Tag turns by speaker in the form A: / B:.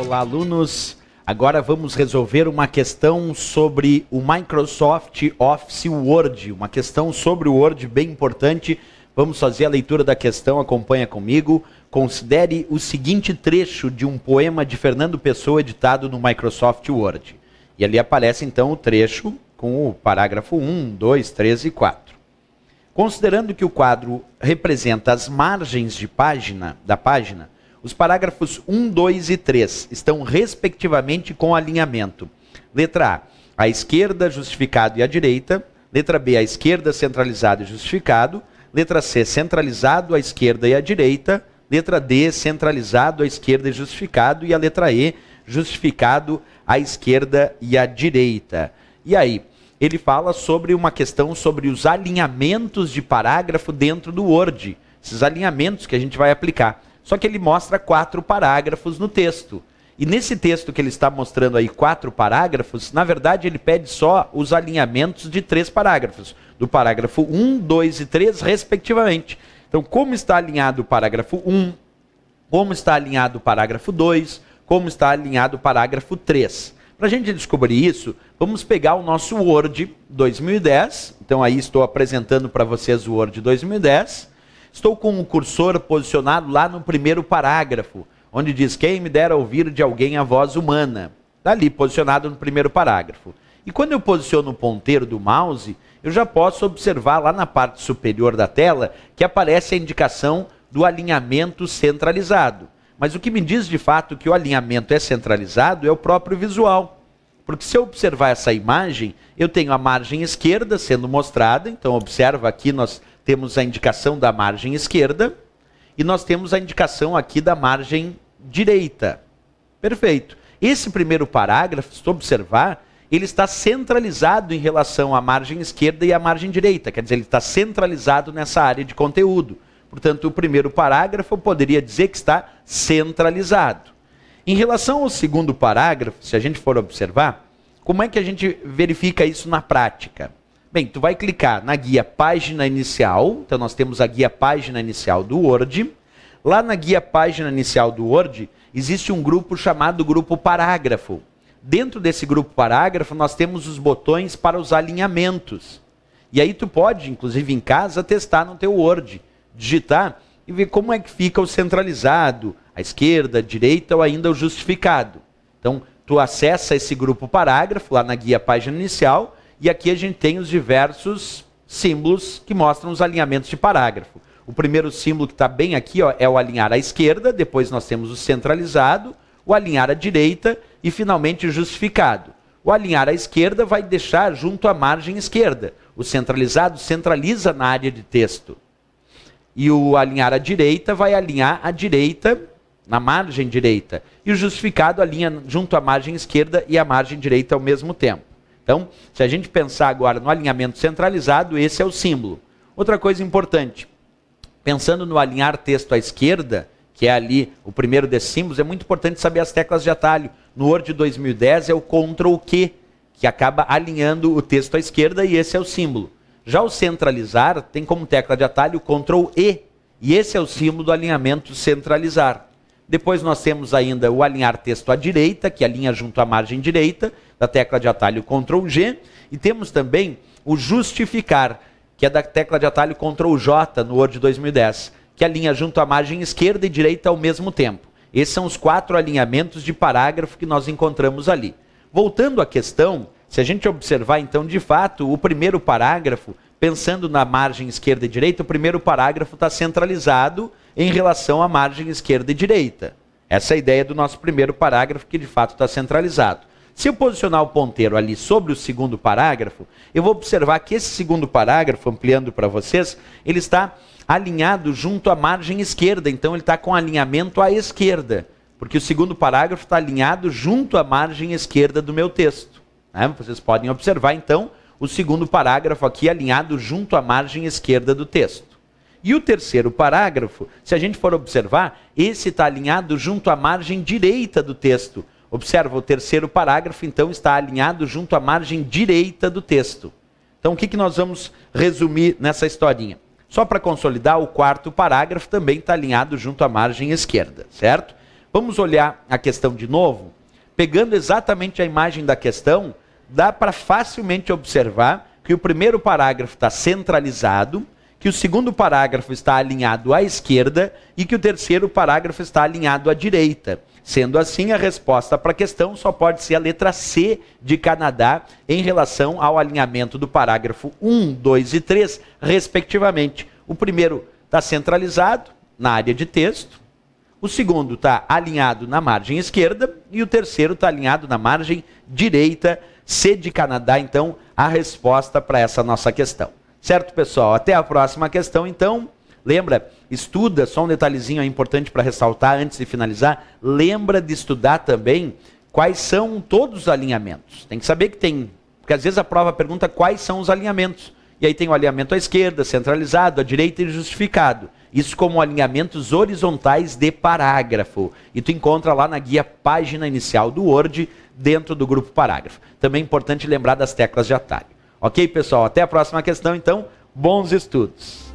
A: Olá, alunos. Agora vamos resolver uma questão sobre o Microsoft Office Word, uma questão sobre o Word bem importante. Vamos fazer a leitura da questão, acompanha comigo. Considere o seguinte trecho de um poema de Fernando Pessoa editado no Microsoft Word. E ali aparece então o trecho com o parágrafo 1, 2, 3 e 4. Considerando que o quadro representa as margens de página da página, os parágrafos 1, 2 e 3 estão respectivamente com alinhamento. Letra A, a esquerda justificado e a direita. Letra B, a esquerda centralizado e justificado. Letra C, centralizado à esquerda e à direita. Letra D, centralizado à esquerda e justificado. E a letra E, justificado à esquerda e à direita. E aí, ele fala sobre uma questão sobre os alinhamentos de parágrafo dentro do Word. Esses alinhamentos que a gente vai aplicar. Só que ele mostra quatro parágrafos no texto. E nesse texto que ele está mostrando aí, quatro parágrafos, na verdade ele pede só os alinhamentos de três parágrafos, do parágrafo 1, 2 e 3, respectivamente. Então, como está alinhado o parágrafo 1, como está alinhado o parágrafo 2, como está alinhado o parágrafo 3. Para a gente descobrir isso, vamos pegar o nosso Word 2010. Então, aí estou apresentando para vocês o Word 2010. Estou com o cursor posicionado lá no primeiro parágrafo, onde diz: Quem me dera ouvir de alguém a voz humana. Está ali, posicionado no primeiro parágrafo. E quando eu posiciono o ponteiro do mouse, eu já posso observar lá na parte superior da tela que aparece a indicação do alinhamento centralizado. Mas o que me diz de fato que o alinhamento é centralizado é o próprio visual. Porque se eu observar essa imagem, eu tenho a margem esquerda sendo mostrada, então observa aqui nós temos a indicação da margem esquerda e nós temos a indicação aqui da margem direita. Perfeito. Esse primeiro parágrafo, se observar, ele está centralizado em relação à margem esquerda e à margem direita, quer dizer, ele está centralizado nessa área de conteúdo. Portanto, o primeiro parágrafo eu poderia dizer que está centralizado. Em relação ao segundo parágrafo, se a gente for observar, como é que a gente verifica isso na prática? Bem, tu vai clicar na guia página inicial. Então nós temos a guia página inicial do Word. Lá na guia página inicial do Word existe um grupo chamado grupo parágrafo. Dentro desse grupo parágrafo nós temos os botões para os alinhamentos. E aí tu pode, inclusive em casa, testar no teu Word, digitar e ver como é que fica o centralizado, a esquerda, a direita ou ainda o justificado. Então tu acessa esse grupo parágrafo lá na guia página inicial e aqui a gente tem os diversos símbolos que mostram os alinhamentos de parágrafo. O primeiro símbolo que está bem aqui ó, é o alinhar à esquerda, depois nós temos o centralizado, o alinhar à direita e finalmente o justificado. O alinhar à esquerda vai deixar junto à margem esquerda. O centralizado centraliza na área de texto. E o alinhar à direita vai alinhar à direita, na margem direita. E o justificado alinha junto à margem esquerda e à margem direita ao mesmo tempo. Então, se a gente pensar agora no alinhamento centralizado, esse é o símbolo. Outra coisa importante, pensando no alinhar texto à esquerda, que é ali o primeiro desses símbolos, é muito importante saber as teclas de atalho. No Word 2010 é o Ctrl Q, que acaba alinhando o texto à esquerda e esse é o símbolo. Já o centralizar tem como tecla de atalho o Ctrl E, e esse é o símbolo do alinhamento centralizar. Depois nós temos ainda o alinhar texto à direita, que alinha junto à margem direita, da tecla de atalho Ctrl G. E temos também o justificar, que é da tecla de atalho Ctrl J no Word 2010, que alinha junto à margem esquerda e direita ao mesmo tempo. Esses são os quatro alinhamentos de parágrafo que nós encontramos ali. Voltando à questão, se a gente observar então, de fato, o primeiro parágrafo, pensando na margem esquerda e direita, o primeiro parágrafo está centralizado em relação à margem esquerda e direita. Essa é a ideia do nosso primeiro parágrafo, que de fato está centralizado. Se eu posicionar o ponteiro ali sobre o segundo parágrafo, eu vou observar que esse segundo parágrafo, ampliando para vocês, ele está alinhado junto à margem esquerda, então ele está com alinhamento à esquerda, porque o segundo parágrafo está alinhado junto à margem esquerda do meu texto. Né? Vocês podem observar então o segundo parágrafo aqui alinhado junto à margem esquerda do texto. E o terceiro parágrafo, se a gente for observar, esse está alinhado junto à margem direita do texto, Observa, o terceiro parágrafo, então, está alinhado junto à margem direita do texto. Então, o que, que nós vamos resumir nessa historinha? Só para consolidar, o quarto parágrafo também está alinhado junto à margem esquerda, certo? Vamos olhar a questão de novo. Pegando exatamente a imagem da questão, dá para facilmente observar que o primeiro parágrafo está centralizado, que o segundo parágrafo está alinhado à esquerda e que o terceiro parágrafo está alinhado à direita. Sendo assim, a resposta para a questão só pode ser a letra C de Canadá em relação ao alinhamento do parágrafo 1, 2 e 3, respectivamente. O primeiro está centralizado na área de texto, o segundo está alinhado na margem esquerda e o terceiro está alinhado na margem direita. C de Canadá, então, a resposta para essa nossa questão. Certo, pessoal? Até a próxima questão, então. Lembra Estuda, só um detalhezinho é importante para ressaltar antes de finalizar. Lembra de estudar também quais são todos os alinhamentos. Tem que saber que tem. Porque às vezes a prova pergunta quais são os alinhamentos. E aí tem o alinhamento à esquerda, centralizado, à direita e justificado. Isso como alinhamentos horizontais de parágrafo. E tu encontra lá na guia página inicial do Word, dentro do grupo parágrafo. Também é importante lembrar das teclas de atalho. Ok, pessoal? Até a próxima questão, então. Bons estudos!